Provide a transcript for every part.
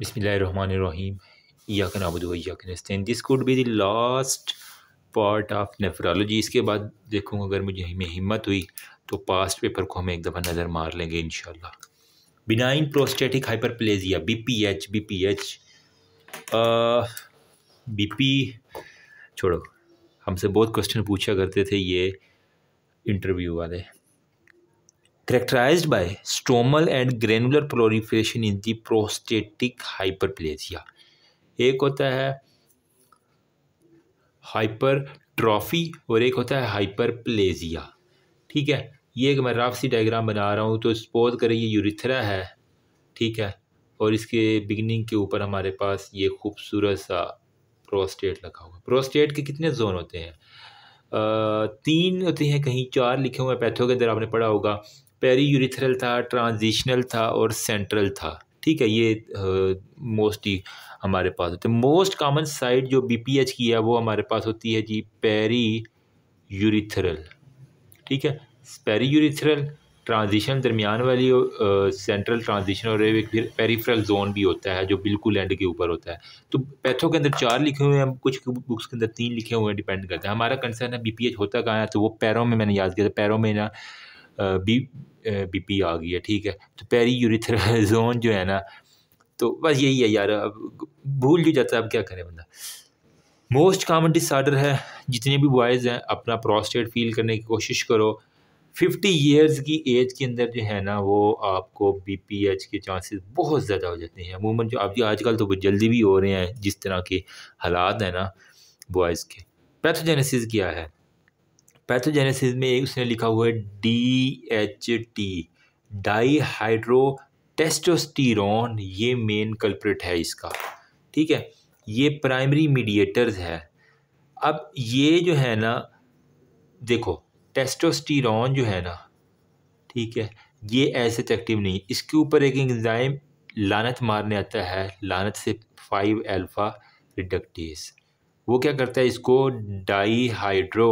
Bismillahirrahmanirrahim. Iyyaka na'budu wa iyyaka nasta'in. This could be part of nephrology इसके बाद देखूँगा अगर मुझे हमें हिम्मत हुई तो पास्ट पेपर को हम एक दफ़ा नज़र मार लेंगे इन benign prostatic hyperplasia B P H B P H B P छोड़ो हमसे बहुत क्वेश्चन पूछा करते थे ये इंटरव्यू वाले characterized by stromal and granular proliferation in the prostatic hyperplasia एक होता है हाइपरट्रॉफी और एक होता है हाइपर प्लेजिया ठीक है ये एक मैं राफ सी डायग्राम बना रहा हूँ तो सपोज करें ये यूरिथ्रा है ठीक है और इसके बिगनिंग के ऊपर हमारे पास ये खूबसूरत सा प्रोस्टेट लगा हुआ प्रोस्टेट के कितने जोन होते हैं आ, तीन होते हैं कहीं चार लिखे हुए पैथों के अंदर आपने पढ़ा होगा पेरी यूरिथरल था ट्रांजिशनल था और सेंट्रल था ठीक है ये मोस्टली हमारे पास होते मोस्ट कॉमन साइड जो बीपीएच की है वो हमारे पास होती है जी पेरी यूरिथरल ठीक है पेरी यूरिथरल ट्रांजिशन दरमियान वाली सेंट्रल ट्रांजिशन और एक फिर पेरीफ्रल जोन भी होता है जो बिल्कुल एंड के ऊपर होता है तो पैथो के अंदर चार लिखे हुए हैं कुछ बुक्स के अंदर तीन लिखे हुए हैं डिपेंड करता है हमारा कंसर्न है बीपीएच होता कहाँ है तो वो पैरों में मैंने याद किया था पैरों में ना बी बी पी आ गई है ठीक है तो पैरी यूरिथ्रा जोन जो है ना तो बस यही है यार अब भूल भी जाता है अब क्या करें बंदा मोस्ट कॉमन डिसऑर्डर है जितने भी बॉयज़ हैं अपना प्रोस्टेट फील करने की कोशिश करो फिफ्टी ईयर्स की एज के अंदर जो है ना वो आपको बी पी एच के चांसेस बहुत ज़्यादा हो जाते हैं अमूमन जो आप आजकल तो जल्दी भी हो रहे हैं जिस तरह के हालात हैं ना बॉयज़ के पैथोजेनेसिस क्या है पैथोजेनेसिस में एक उसने लिखा हुआ है D H T dihydrotestosterone ये मेन कल्प्रेट है इसका ठीक है ये प्राइमरी मीडिएटर्स है अब ये जो है ना देखो टेस्टोस्टीरोन जो है ना ठीक है ये ऐसे एक्टिव नहीं इसके ऊपर एक एंजाइम लानत मारने आता है लानत से फाइव एल्फ़ा रिडक्टेज वो क्या करता है इसको डाई हाइड्रो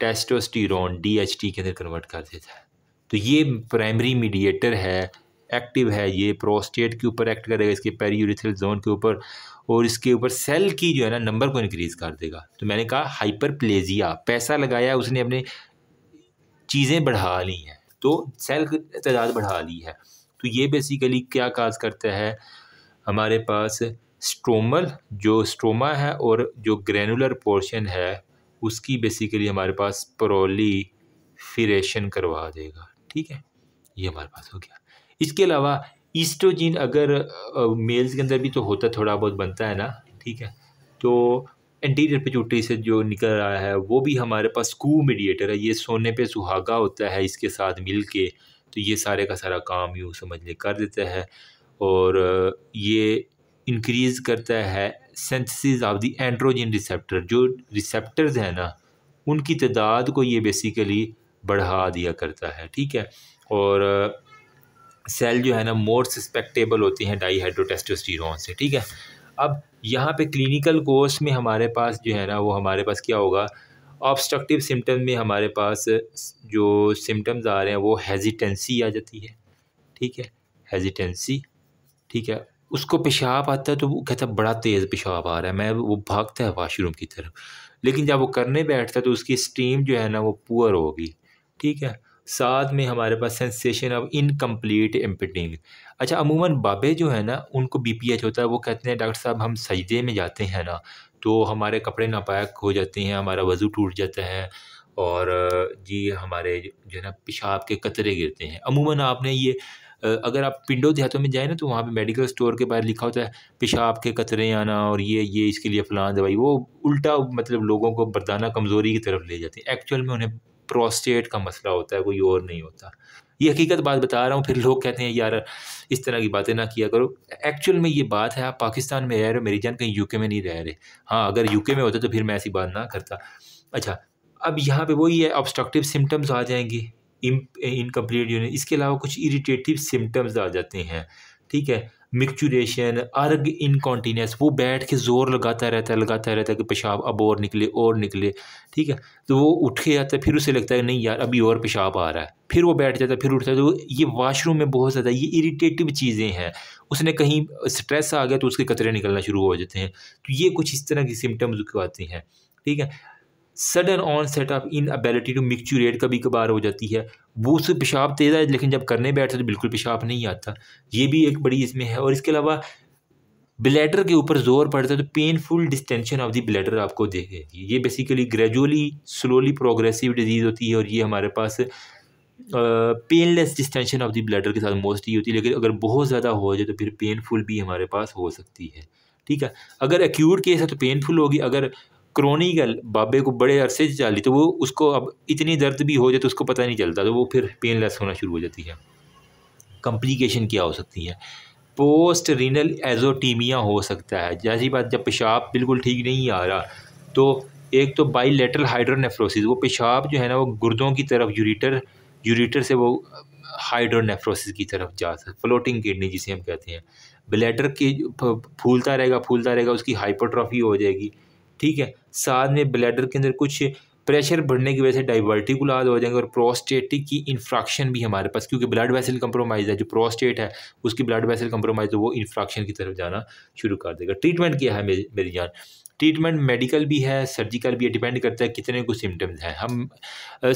टेस्टोस्टिरोन डीएचटी के अंदर कन्वर्ट कर देता है तो ये प्राइमरी मीडिएटर है एक्टिव है ये प्रोस्टेट के ऊपर एक्ट करेगा इसके पेरीयूरिथ्रल जोन के ऊपर और इसके ऊपर सेल की जो है ना नंबर को इंक्रीज़ कर देगा तो मैंने कहा हाइपरप्लेजिया पैसा लगाया उसने अपने चीज़ें बढ़ा ली हैं तो सेल की तादाद बढ़ा ली है तो ये बेसिकली क्या काज करता है हमारे पास स्ट्रोमल जो स्ट्रोमा है और जो ग्रेनुलर पोर्शन है उसकी बेसिकली हमारे पास प्रोलीफिरेशन करवा देगा ठीक है ये हमारे पास हो गया इसके अलावा ईस्टोजिन अगर मेल्स के अंदर भी तो होता थोड़ा बहुत बनता है ना ठीक है तो एंटीरियर पिचुटी से जो निकल रहा है वो भी हमारे पास कू मीडिएटर है ये सोने पे सुहागा होता है इसके साथ मिल के तो ये सारे का सारा काम यूँ समझ ले कर देता है और ये इंक्रीज करता है synthesis of the androgen receptor जो रिसेप्टर्स हैं ना उनकी तादाद को ये बेसिकली बढ़ा दिया करता है ठीक है और सेल जो है ना मोर सस्पेक्टेबल होती हैं डाईहाइड्रोटेस्टोस्टीरोन से ठीक है अब यहाँ पे क्लिनिकल कोर्स में हमारे पास जो है ना वो हमारे पास क्या होगा ऑब्स्ट्रक्टिव सिम्टम में हमारे पास जो सिम्टम्स आ रहे हैं वो हेजिटेंसी आ जाती है ठीक है हेजिटेंसी ठीक है उसको पेशाब आता है तो वो कहता है बड़ा तेज़ पेशाब आ रहा है मैं वो भागता है वाशरूम की तरफ लेकिन जब वो करने बैठता है तो उसकी स्टीम जो है ना वो पुअर होगी ठीक है साथ में हमारे पास सेंसेशन ऑफ इनकम्प्लीट एम्पिटिंग अच्छा अमूमन बाबे जो है ना उनको बीपीएच होता है वो कहते हैं डॉक्टर साहब हम सजदे में जाते हैं ना तो हमारे कपड़े नापायक हो जाते हैं हमारा वज़ू टूट जाता है और जी हमारे जो है ना पेशाब के कतरे गिरते हैं अमूमन आपने ये अगर आप पिंडों देहातों में जाए ना तो वहाँ पे मेडिकल स्टोर के बाहर लिखा होता है पेशाब के कतरे आना और ये ये इसके लिए फलान दवाई वो उल्टा मतलब लोगों को बरदाना कमज़ोरी की तरफ ले जाती है एक्चुअल में उन्हें प्रोस्टेट का मसला होता है कोई और नहीं होता ये हकीकत बात बता रहा हूँ फिर लोग कहते हैं यार इस तरह की बातें ना किया करो एक्चुअल में ये बात है आप पाकिस्तान में रह रहे हो मेरी जान कहीं यूके में नहीं रह रहे हाँ अगर यूके में होता तो फिर मैं ऐसी बात ना करता अच्छा अब यहाँ पे वही है ऑब्स्ट्रक्टिव सिम्टम्स आ जाएंगे इनकम्प्लीट यूरिन eh, इसके अलावा कुछ इरीटेटिव सिम्टम्स आ जाते हैं ठीक है मिक्चुरेशन अर्ग इनकॉन्टीन्यूस वो बैठ के ज़ोर लगाता रहता है लगाता रहता है कि पेशाब अब और निकले और निकले ठीक है तो वो उठ के जाता है फिर उसे लगता है नहीं यार अभी और पेशाब आ रहा है फिर वो बैठ जाता है फिर उठता है तो ये वाशरूम में बहुत ज़्यादा ये इरीटेटिव चीज़ें हैं उसने कहीं स्ट्रेस आ गया तो उसके कतरे निकलना शुरू हो जाते हैं तो ये कुछ इस तरह की सिम्टम्स आती हैं ठीक है sudden onset of inability to micturate कभी कभार हो जाती है वो बूस पेशाब तेज़ है लेकिन जब करने बैठते तो बिल्कुल पेशाब नहीं आता ये भी एक बड़ी इसमें है और इसके अलावा ब्लैडर के ऊपर जोर पड़ता है तो painful distension of the bladder आपको देखेगी ये basically gradually slowly progressive disease होती है और ये हमारे पास painless distension of the bladder के साथ मोस्टली होती है लेकिन अगर बहुत ज़्यादा हो जाए तो फिर पेनफुल भी हमारे पास हो सकती है ठीक है अगर एक्यूट केस है तो पेनफुल होगी अगर क्रोनिकल बाबे को बड़े अरसे से चाली तो वो उसको अब इतनी दर्द भी हो जाए तो उसको पता नहीं चलता तो वो फिर पेनलेस होना शुरू हो जाती है कम्प्लिकेशन क्या हो सकती है पोस्ट रीनल एजोटीमिया हो सकता है जैसी बात जब पेशाब बिल्कुल ठीक नहीं आ रहा तो एक तो बाई लेटरल हाइड्रोनेफ्रोसिस वो पेशाब जो है ना वो गुर्दों की तरफ यूरीटर यूरीटर से वो हाइड्रोनेफ्रोसिस की तरफ जा सकता फ्लोटिंग किडनी जिसे हम कहते हैं ब्लैडर के फूलता रहेगा फूलता रहेगा उसकी हाइपोट्रॉफी हो जाएगी ठीक है साथ में ब्लैडर के अंदर कुछ प्रेशर बढ़ने की वजह से डाइवर्टिकुलाज हो जाएंगे और प्रोस्टेटिक की इन्फ्रैक्शन भी हमारे पास क्योंकि ब्लड वेसल कंप्रोमाइज है जो प्रोस्टेट है उसकी ब्लड वेसल कंप्रोमाइज तो वो इन्फ्रैक्शन की तरफ जाना शुरू कर देगा ट्रीटमेंट किया है मेरी जान ट्रीटमेंट मेडिकल भी है सर्जिकल भी है डिपेंड करता है कितने को सिम्टम्स हैं हम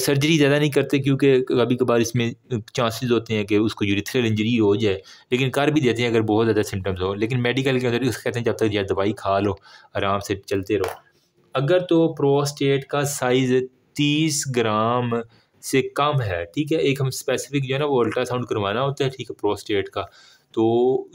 सर्जरी ज़्यादा नहीं करते क्योंकि कभी कभार इसमें चांसेस होते हैं कि उसको यूरिथ्रल इंजरी हो जाए लेकिन कर भी देते हैं अगर बहुत ज़्यादा सिम्टम्स हो लेकिन मेडिकल के अंदर कहते हैं जब तक यार दवाई खा लो आराम से चलते रहो अगर तो प्रोस्टेट का साइज़ तीस ग्राम से कम है ठीक है एक हम स्पेसिफिक जो है ना वो अल्ट्रासाउंड करवाना होता है ठीक है प्रोस्टेट का तो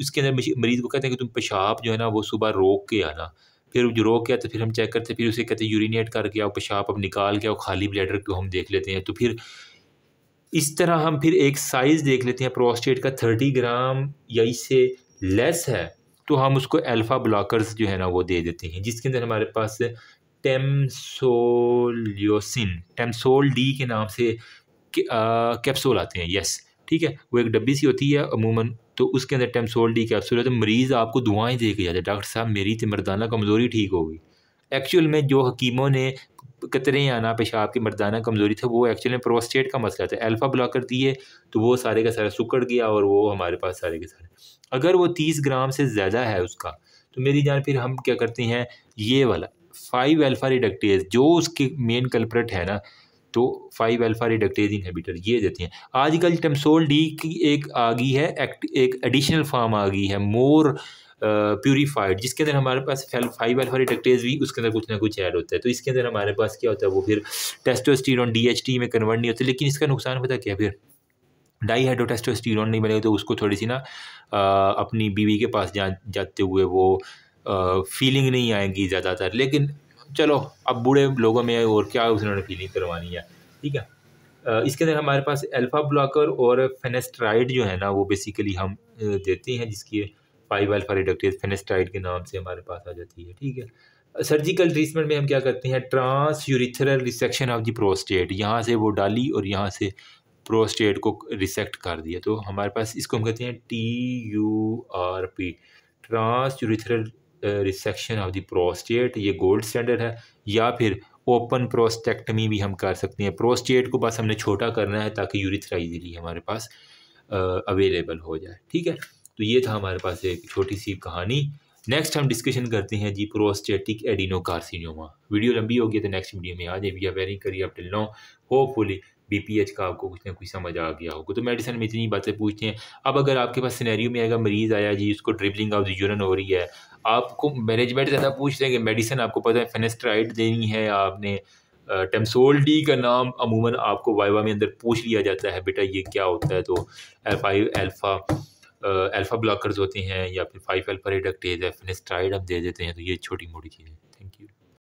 इसके अंदर मरीज़ को कहते हैं कि तुम पेशाब जो है ना वो सुबह रोक के आना फिर जो रोक गया तो फिर हम चेक करते फिर उसे कहते हैं यूरिनेट करके गया पेशाब अब निकाल के और खाली ब्लैडर को हम देख लेते हैं तो फिर इस तरह हम फिर एक साइज़ देख लेते हैं प्रोस्टेट का थर्टी ग्राम या इससे लेस है तो हम उसको अल्फ़ा ब्लॉकर्स जो है ना वो दे देते हैं जिसके अंदर हमारे पास टेम्सोलियोसिन टेम्सोल डी के नाम से कैप्सूल आते हैं यस ठीक है वो एक डब्बी सी होती है अमूमन तो उसके अंदर टेम्सोल्डी डी कैप्सूल है तो मरीज़ आपको दुआएँ दे के जाते डॉक्टर साहब मेरी तो मरदाना कमज़ोरी ठीक हो गई एक्चुअल में जो हकीमों ने कतरे आना पेशाब की मरदाना कमज़ोरी था वो एक्चुअल में प्रोस्टेट का मसला था अल्फ़ा ब्लॉकर दिए तो वो सारे का सारा सुकड़ गया और वो हमारे पास सारे के सारे अगर वो तीस ग्राम से ज़्यादा है उसका तो मेरी जान फिर हम क्या करते हैं ये वाला फाइव अल्फ़ा रिडक्टेज जो उसके मेन कल्परेट है ना तो फाइव अल्फा रिडक्टेज इनहेबिटर ये देते हैं आजकल टेम्सोल डी की एक आ गई है एक्ट एक एडिशनल फॉर्म आ गई है मोर प्योरीफाइड uh, जिसके अंदर हमारे पास फाइव अल्फा रिडक्टेज भी उसके अंदर कुछ ना कुछ ऐड होता है तो इसके अंदर हमारे पास क्या होता है वो फिर टेस्टोस्टीरोन टी में कन्वर्ट नहीं होता लेकिन इसका नुकसान पता क्या फिर डाईहाइड्रोटेस्टोस्टीरोन नहीं बनेगा तो उसको थोड़ी सी ना आ, uh, अपनी बीवी के पास जा जाते हुए वो आ, uh, फीलिंग नहीं आएगी ज़्यादातर लेकिन चलो अब बूढ़े लोगों में और क्या उन्होंने फीलिंग करवानी है ठीक है इसके अंदर हमारे पास अल्फ़ा ब्लॉकर और फेनेस्ट्राइड जो है ना वो बेसिकली हम देते हैं जिसकी फाइव अल्फा रिडक्टेज फेनेस्ट्राइड के नाम से हमारे पास आ जाती है ठीक है सर्जिकल ट्रीटमेंट में हम क्या करते हैं transurethral resection of the prostate यहाँ से वो डाली और यहाँ से प्रोस्टेट को रिसेक्ट कर दिया तो हमारे पास इसको हम कहते हैं T U R P transurethral resection of the prostate ये गोल्ड स्टैंडर्ड है या फिर ओपन प्रोस्टेक्टमी भी हम कर सकते हैं प्रोस्टेट को बस हमने छोटा करना है ताकि यूरिथ्रा इजीली हमारे पास अवेलेबल हो जाए ठीक है तो ये था हमारे पास एक छोटी सी कहानी नेक्स्ट हम डिस्कशन करते हैं जी प्रोस्टेटिक एडिनोकार्सिनोमा वीडियो लंबी होगी तो नेक्स्ट वीडियो में आ जाए we are very carry up till now hopefully BPH का आपको कुछ ना कुछ समझ आ गया होगा तो मेडिसिन में इतनी बातें पूछते हैं अब अगर आपके पास सिनेरियो में आएगा मरीज़ आया जी उसको ड्रिबलिंग ऑफ द यूरन हो रही है आपको मैनेजमेंट ज़्यादा पूछ रहे हैं कि मेडिसिन आपको पता है फेनेस्ट्राइड देनी है आपने टेम्सोल डी का नाम अमूमन आपको वाइवा में अंदर पूछ लिया जाता है बेटा ये क्या होता है तो फाइव एल्फ़ा एल्फ़ा ब्लॉकर्स होते हैं या फिर फाइव एल्फा रिडक्टेज है फेनेस्ट्राइड हम दे देते हैं तो ये छोटी मोटी चीज़ें